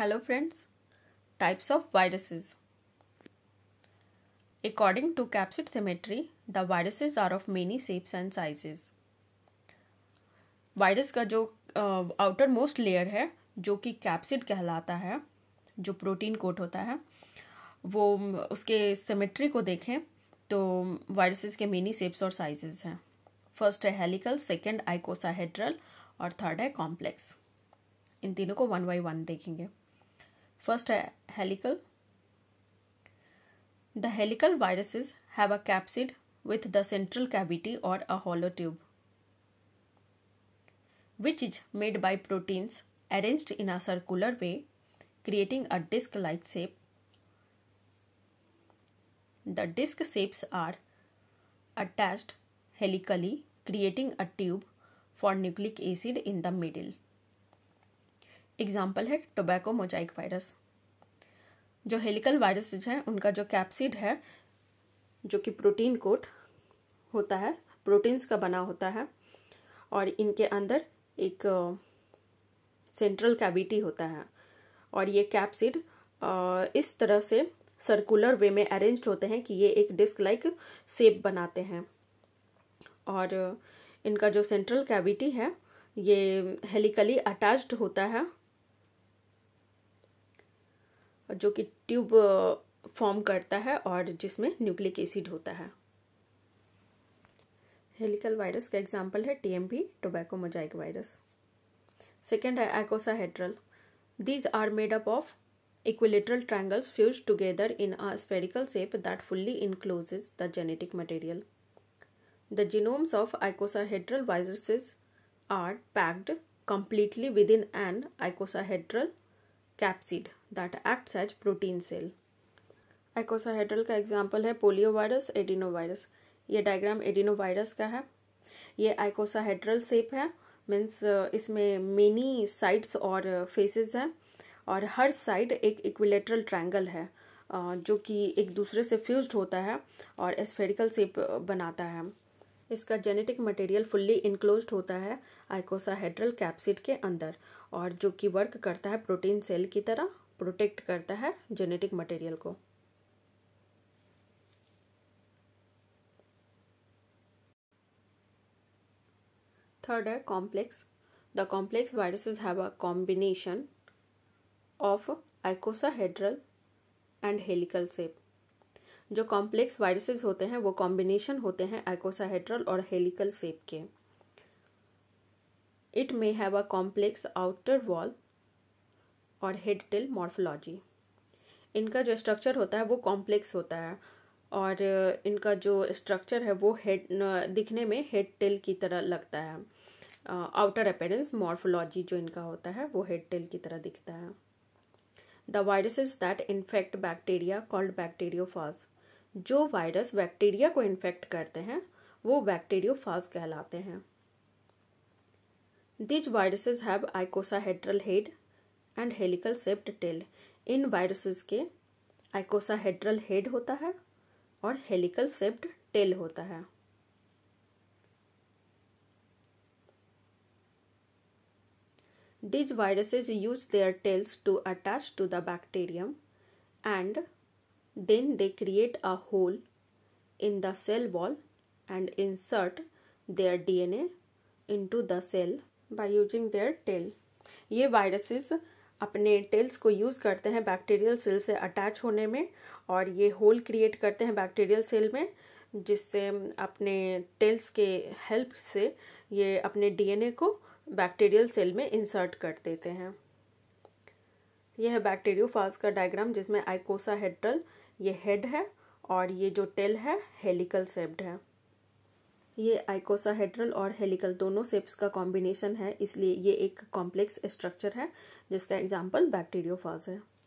Hello friends types of viruses according to capsid symmetry the viruses are of many shapes and sizes virus का जो outer most layer है जो कि capsid कहलाता है जो प्रोटीन कोट होता है वो um, उसके सिमेट्री को देखें तो वायरसेस um, के मेनी शेप्स और साइजेस हैं फर्स्ट है हेलिकल सेकेंड आइकोसाहेड्रल और थर्ड है कॉम्प्लेक्स इन तीनों को वन बाई वन देखेंगे First, helical. The helical viruses have a capsid with the central cavity or a hollow tube, which is made by proteins arranged in a circular way, creating a disc like shape. The disc shapes are attached helically, creating a tube for nucleic acid in the middle. Example है tobacco mosaic virus जो helical virus हैं उनका जो capsid है जो कि protein coat होता है प्रोटीन्स का बना होता है और इनके अंदर एक सेंट्रल कैविटी होता है और ये कैप्सिड इस तरह से सर्कुलर वे में अरेंज्ड होते हैं कि ये एक डिस्क लाइक सेप बनाते हैं और इनका जो सेंट्रल कैविटी है ये हेलिकली अटैच्ड होता है जो कि ट्यूब फॉर्म करता है और जिसमें न्यूक्लिक एसिड होता है हेलिकल वायरस का एग्जाम्पल है TMV tobacco mosaic virus second है icosahedral these are made up of equilateral triangles fuse together in a spherical shape that fully encloses the genetic material the genomes of icosahedral viruses are packed completely within an icosahedral capsid that act as protein shell icosahedral का example है polio virus adeno virus ये diagram virus का है ये icosahedral shape है means uh, इसमें many sides और faces हैं और हर साइड एक इक्विलेटरल ट्रायंगल है uh, जो कि एक दूसरे से फ्यूज्ड होता है और एस्फेरिकल सेप uh, बनाता है इसका जेनेटिक मटेरियल फुल्ली इनक्लोज होता है आइकोसाहेड्रल कैप्सिड के अंदर और जो कि वर्क करता है प्रोटीन सेल की तरह प्रोटेक्ट करता है जेनेटिक मटेरियल को third are complex the complex viruses have a combination of icosahedral and helical shape जो कॉम्प्लेक्स वायरसेस होते हैं वो कॉम्बिनेशन होते हैं आइकोसाहेड्रल और हेलिकल सेप के it may have a complex outer wall और हेड टिल मॉर्फोलॉजी इनका जो स्ट्रक्चर होता है वो कॉम्प्लेक्स होता है और इनका जो स्ट्रक्चर है वो हेड दिखने में हेड टिल की तरह लगता है आउटर अपेरेंस मॉर्फोलॉजी जो इनका होता है वो हेड टेल की तरह दिखता है the viruses that infect bacteria called bacteriophage जो वायरस बैक्टीरिया को इन्फेक्ट करते हैं वो बैक्टीरियोफाज कहलाते हैं these viruses have icosahedral head and helical shaped tail इन वायरसेस के आइकोसाहेड्रल हेड होता है और हेलिकल सेप्ड टेल होता है these viruses use their tails to attach to the bacterium and then they create a hole in the cell wall and insert their D N into the cell by using their tail ये viruses अपने tails को use करते हैं bacterial cell से attach होने में और ये होल क्रिएट करते हैं बैक्टीरियल सेल में जिससे अपने टेल्स के हेल्प से ये अपने डीएनए को बैक्टीरियल सेल में इंसर्ट कर देते हैं यह है बैक्टीरियोफाज का डायग्राम जिसमें आइकोसा हेड्रल ये हेड है और ये जो टेल है हेलिकल सेप्ड है ये आइकोसाहेड्रल और हेलिकल दोनों सेप्स का कॉम्बिनेशन है इसलिए ये एक कॉम्प्लेक्स स्ट्रक्चर है जिसका एग्जाम्पल बैक्टीरियोफाज है